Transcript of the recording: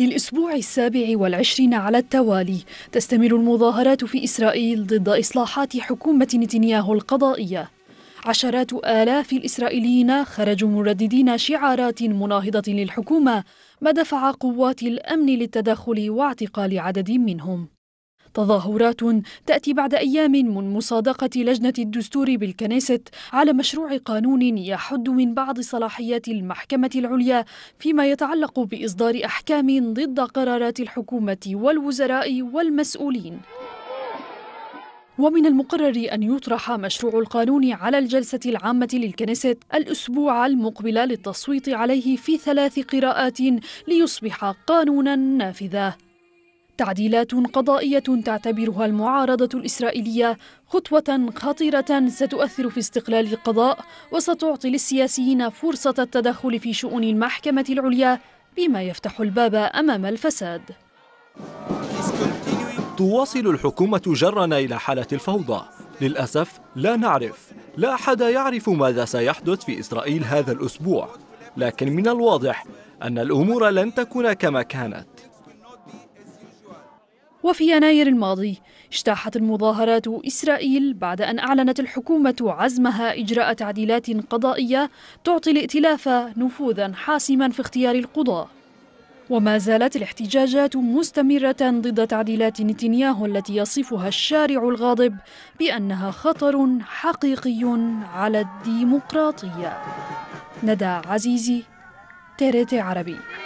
للأسبوع السابع والعشرين على التوالي تستمر المظاهرات في إسرائيل ضد إصلاحات حكومة نتنياهو القضائية عشرات آلاف الإسرائيليين خرجوا مرددين شعارات مناهضة للحكومة ما دفع قوات الأمن للتدخل واعتقال عدد منهم تظاهرات تأتي بعد أيام من مصادقة لجنة الدستور بالكنيسة على مشروع قانون يحد من بعض صلاحيات المحكمة العليا فيما يتعلق بإصدار أحكام ضد قرارات الحكومة والوزراء والمسؤولين ومن المقرر أن يطرح مشروع القانون على الجلسة العامة للكنيسة الأسبوع المقبل للتصويت عليه في ثلاث قراءات ليصبح قانونا نافذاً تعديلات قضائية تعتبرها المعارضة الإسرائيلية خطوة خطيرة ستؤثر في استقلال القضاء وستعطي للسياسيين فرصة التدخل في شؤون المحكمة العليا بما يفتح الباب أمام الفساد تواصل الحكومة جرنا إلى حالة الفوضى للأسف لا نعرف لا أحد يعرف ماذا سيحدث في إسرائيل هذا الأسبوع لكن من الواضح أن الأمور لن تكون كما كانت وفي يناير الماضي اجتاحت المظاهرات إسرائيل بعد أن أعلنت الحكومة عزمها إجراء تعديلات قضائية تعطي الائتلاف نفوذا حاسما في اختيار القضاة وما زالت الاحتجاجات مستمرة ضد تعديلات نتنياهو التي يصفها الشارع الغاضب بأنها خطر حقيقي على الديمقراطية ندى عزيزي تيريتي عربي